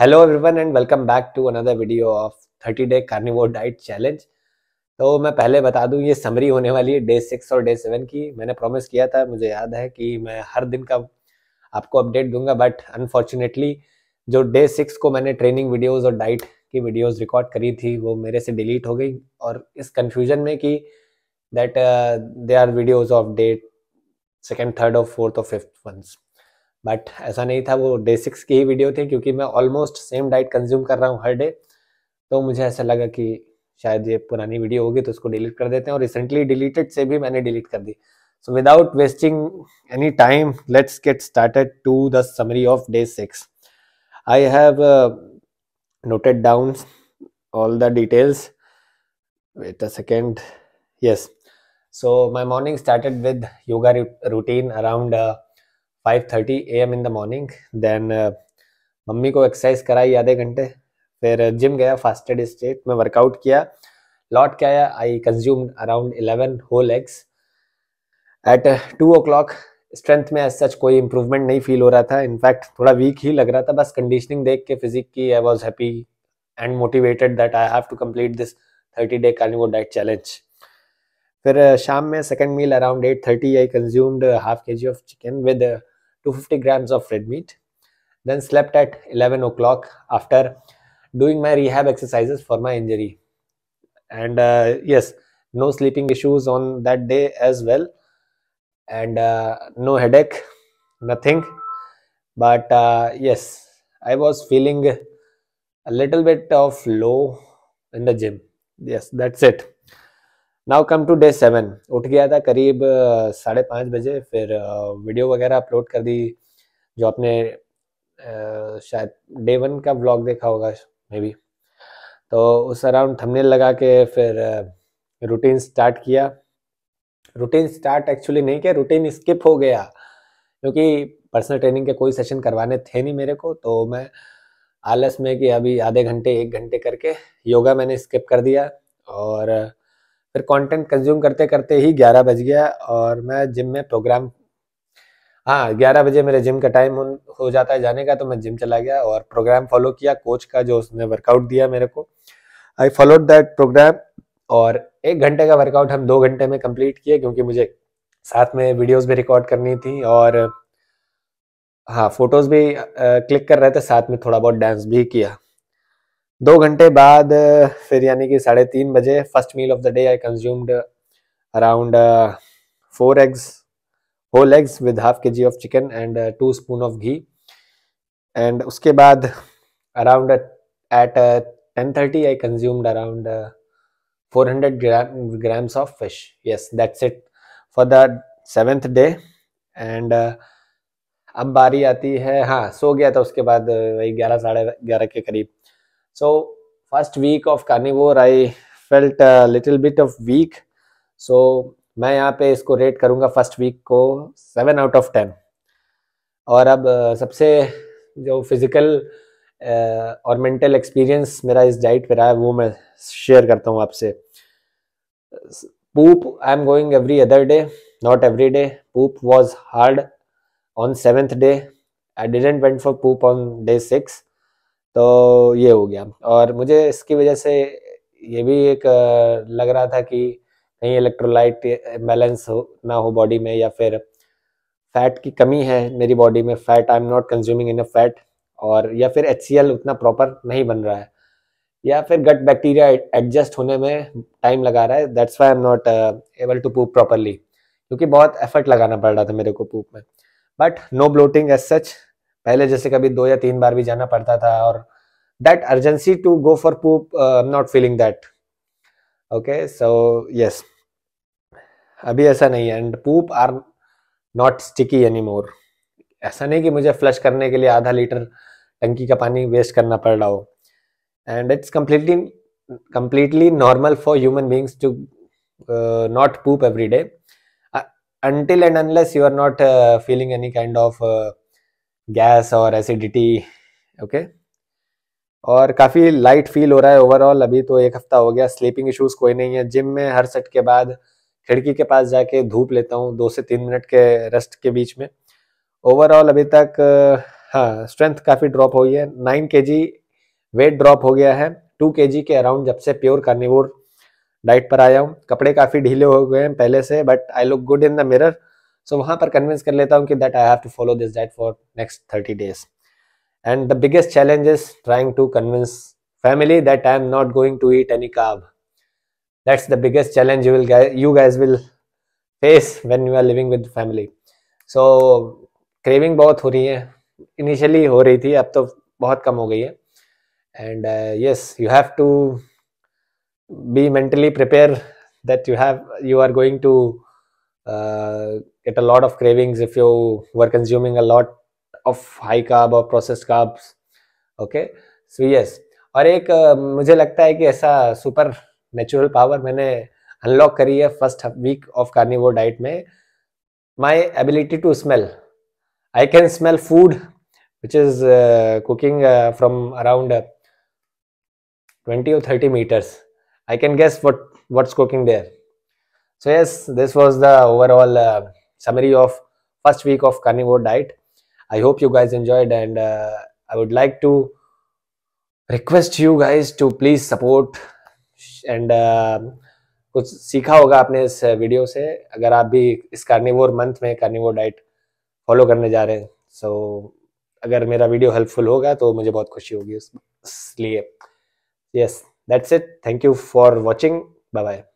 Hello everyone and welcome back to another video of thirty day carnivore diet challenge तो मैं पहले बता दूं ये समरी होने वाली है डे सिक्स और डे सेवन की मैंने प्रॉमिस किया था मुझे याद है कि मैं हर दिन का आपको अपडेट दूंगा बट अनफॉर्चुनेटली जो डे सिक्स को मैंने ट्रेनिंग वीडियोस और डाइट की वीडियोज़ रिकॉर्ड करी थी वो मेरे से डिलीट हो गई और इस कन्फ्यूजन में कि that they are videos of date second third और फोर्थ और फिफ्थ वंस बट ऐसा नहीं था वो डे सिक्स की ही वीडियो थी क्योंकि मैं ऑलमोस्ट सेम डाइट कंज्यूम कर रहा हूँ हर डे तो मुझे ऐसा लगा कि शायद ये पुरानी वीडियो होगी तो उसको डिलीट कर देते हैं और रिसेंटली डिलीटेड से भी मैंने डिलीट कर दी so without wasting any time let's get started to the summary of day six I have noted down all the details with a second yes so my morning started with yoga routine around five thirty A M in the morning then mummy को exercise कराई आधे घंटे फिर gym uh, गया fasted state में workout किया लौट के आया I consume around eleven whole eggs eight two o'clock strength में एज सच कोई इम्प्रूवमेंट नहीं फील हो रहा था इनफैक्ट थोड़ा वीक ही लग रहा था बस कंडीशनिंग देख के फिजिक की I was happy and motivated that I have to complete this thirty day carnivore diet challenge फिर uh, शाम में second meal around eight thirty I consumed half K G of chicken with 250 grams of red meat. Then slept at 11 o'clock after doing my rehab exercises for my injury. And uh, yes, no sleeping issues on that day as well. And uh, no headache, nothing. But uh, yes, I was feeling a little bit of low in the gym. Yes, that's it. Now come to day seven उठ गया था करीब साढ़े पाँच बजे फिर video वगैरह upload कर दी जो आपने शायद डे वन का ब्लॉग देखा होगा मे बी तो उस अराउंड थंबनेल लगा के फिर रूटीन स्टार्ट किया रूटीन स्टार्ट एक्चुअली नहीं किया रूटीन स्किप हो गया क्योंकि पर्सनल ट्रेनिंग के कोई सेशन करवाने थे नहीं मेरे को तो मैं आलस में कि अभी आधे घंटे एक घंटे करके योगा मैंने स्किप कर दिया और फिर कंटेंट कंज्यूम करते करते ही 11 बज गया और मैं जिम में प्रोग्राम हाँ 11 बजे मेरे जिम का टाइम हो जाता है जाने का तो मैं जिम चला गया और प्रोग्राम फॉलो किया कोच का जो उसने वर्कआउट दिया मेरे को आई फॉलोड दैट प्रोग्राम और एक घंटे का वर्कआउट हम दो घंटे में कंप्लीट किए क्योंकि मुझे साथ में वीडियोस भी रिकॉर्ड करनी थी और हाँ फोटोज़ भी क्लिक कर रहे थे साथ में थोड़ा बहुत डांस भी किया दो घंटे बाद फिर यानी कि साढ़े तीन बजे first meal of the day I consumed around four eggs whole eggs with half K G of chicken and two spoon of ghee and उसके बाद around at ten thirty I consumed around four hundred grams of fish yes that's it for the seventh day and अब बारी आती है हाँ सो गया था उसके बाद वही ग्यारह साढ़े ग्यारह के करीब So first week of carnivore, I felt a little bit of weak. So मैं यहाँ पे इसको रेट करूँगा फर्स्ट वीक को सेवन आउट ऑफ टेन और अब सबसे जो फिज़िकल और मेंटल एक्सपीरियंस मेरा इस डाइट पे रहा है वो मैं शेयर करता हूँ आपसे poop i am going every other day not every day poop was hard on seventh day i didn't went for poop on day 6 तो ये हो गया और मुझे इसकी वजह से ये भी एक लग रहा था कि कहीं इलेक्ट्रोलाइट बैलेंस हो ना हो बॉडी में या फिर फैट की कमी है मेरी बॉडी में fat I am not consuming in fat और या फिर एच उतना प्रॉपर नहीं बन रहा है या फिर गट बैक्टीरिया एडजस्ट होने में टाइम लगा रहा है that's why am not able to poop properly क्योंकि बहुत एफर्ट लगाना पड़ रहा था मेरे को पूप में but no bloating as such पहले जैसे कभी दो या तीन बार भी जाना पड़ता था और that urgency to go for poop not feeling that okay so yes अभी ऐसा नहीं है and poop are not sticky any more ऐसा नहीं कि मुझे फ्लश करने के लिए आधा लीटर टंकी का पानी वेस्ट करना पड़ रहा हो and it's completely completely normal for human beings to not poop every day until and unless you are not feeling any kind of gas और एसिडिटी ओके और काफ़ी लाइट फील हो रहा है ओवरऑल अभी तो एक हफ्ता हो गया स्लीपिंग इश्यूज कोई नहीं है जिम में हर सेट के बाद खिड़की के पास जाके धूप लेता हूँ दो से तीन मिनट के रेस्ट के बीच में ओवरऑल अभी तक हाँ स्ट्रेंथ काफ़ी ड्रॉप हुई है नाइन के वेट ड्रॉप हो गया है टू के के अराउंड जब से प्योर कार्निवोर डाइट पर आया हूँ कपड़े काफ़ी ढीले हो गए हैं पहले से but I look good in the mirror so वहां पर कन्विंस कर लेता हूँ कि that I have to follow this diet for next thirty days and the biggest challenge is trying to convince family that I am not going to eat any carb that's the biggest challenge you guys will face when you are living with family so craving बहुत हो रही है initially हो रही थी अब तो बहुत कम हो गई है and yes you have to be mentally prepare that you have you are going to get a lot of cravings if you were consuming a lot of high carb or processed carbs okay so yes और एक मुझे लगता है कि ऐसा supernatural I मैंने unlock करी है first week of carnivore diet में my ability to smell I can smell food which is cooking from around 20 or 30 meters i can guess what's cooking there so yes this was the overall summary of first week of carnivore diet. I hope you guys enjoyed and uh, I would like to you you guys to please support and कुछ सीखा होगा आपने इस video uh, से अगर आप भी इस कार्निवोर मंथ में कार्निवोर डाइट फॉलो करने जा रहे हैं सो so, अगर मेरा वीडियो हेल्पफुल होगा तो मुझे बहुत खुशी होगी इसलिए yes that's it thank you for watching bye bye